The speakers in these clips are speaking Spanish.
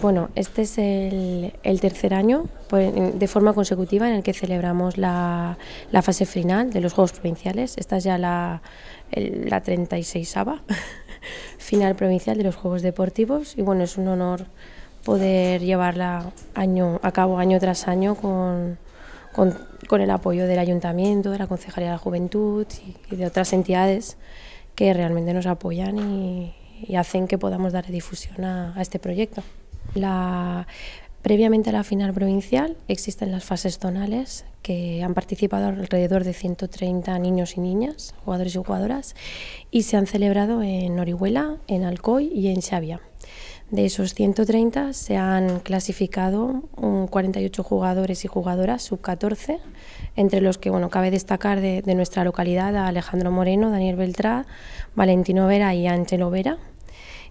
Bueno, este es el, tercer año pues, de forma consecutiva en el que celebramos la, fase final de los Juegos Provinciales. Esta es ya la, 36 la 36 final provincial de los Juegos Deportivos y bueno, es un honor poder llevarla año, a cabo año tras año con, el apoyo del Ayuntamiento, de la Concejalía de la Juventud y, de otras entidades que realmente nos apoyan y, hacen que podamos dar difusión a este proyecto previamente a la final provincial existen las fases zonales que han participado alrededor de 130 niños y niñas, jugadores y jugadoras, y se han celebrado en Orihuela, en Alcoy y en Xavia. De esos 130 se han clasificado 48 jugadores y jugadoras sub-14, entre los que cabe destacar de, nuestra localidad a Alejandro Moreno, Daniel Beltrá, Valentino Vera y Ángel Vera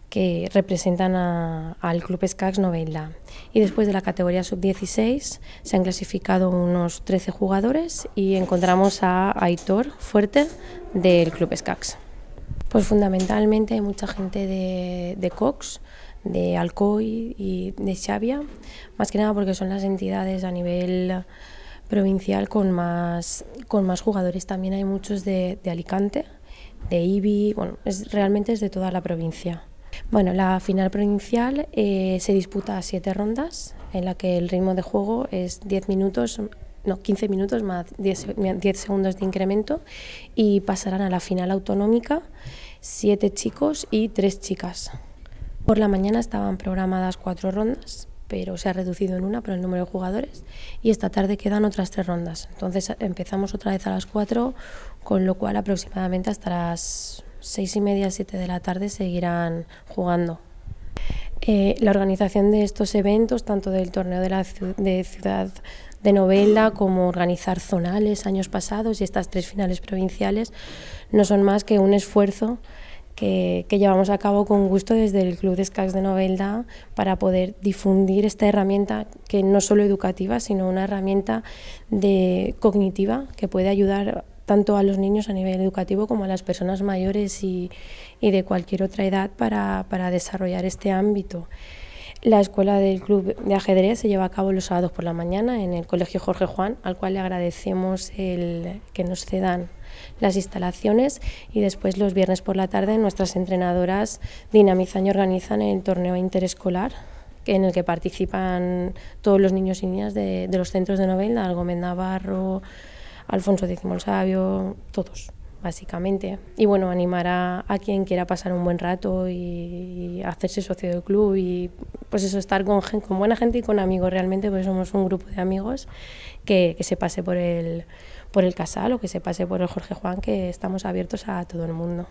que representan al Club Escacs Novelda. Y después de la categoría sub-16 se han clasificado unos 13 jugadores y encontramos a Aitor Fuerte del Club Escacs. Pues fundamentalmente hay mucha gente de, Cox, de Alcoy y de Xavia, más que nada porque son las entidades a nivel provincial con más, con más jugadores. También hay muchos de, Alicante, de Ibi, bueno, realmente es de toda la provincia. Bueno, la final provincial eh, se disputa a siete rondas, en la que el ritmo de juego es 10 minutos, no, 15 minutos más 10, segundos de incremento y pasarán a la final autonómica siete chicos y tres chicas. Por la mañana estaban programadas cuatro rondas, pero se ha reducido en una por el número de jugadores y esta tarde quedan otras tres rondas. Entonces empezamos otra vez a las cuatro, con lo cual aproximadamente hasta las seis y media, siete de la tarde seguirán jugando. Eh, la organización de estos eventos, tanto del torneo de la de ciudad de Novelda como organizar zonales años pasados y estas tres finales provinciales, no son más que un esfuerzo que, llevamos a cabo con gusto desde el Club de Escacs de Novelda para poder difundir esta herramienta que no solo educativa, sino una herramienta de cognitiva que puede ayudar tanto a los niños a nivel educativo como a las personas mayores y, de cualquier otra edad para, desarrollar este ámbito. La escuela del club de ajedrez se lleva a cabo los sábados por la mañana en el Colegio Jorge Juan, al cual le agradecemos el que nos cedan las instalaciones y después los viernes por la tarde nuestras entrenadoras dinamizan y organizan el torneo interescolar en el que participan todos los niños y niñas de, los centros de novela, Algomendabarro, Navarro, Alfonso X Sabio, todos, básicamente. Y bueno, animar a, quien quiera pasar un buen rato y, hacerse socio del club y pues eso, estar con, con buena gente y con amigos realmente, pues somos un grupo de amigos que, que se pase por el, por el Casal o que se pase por el Jorge Juan, que estamos abiertos a todo el mundo.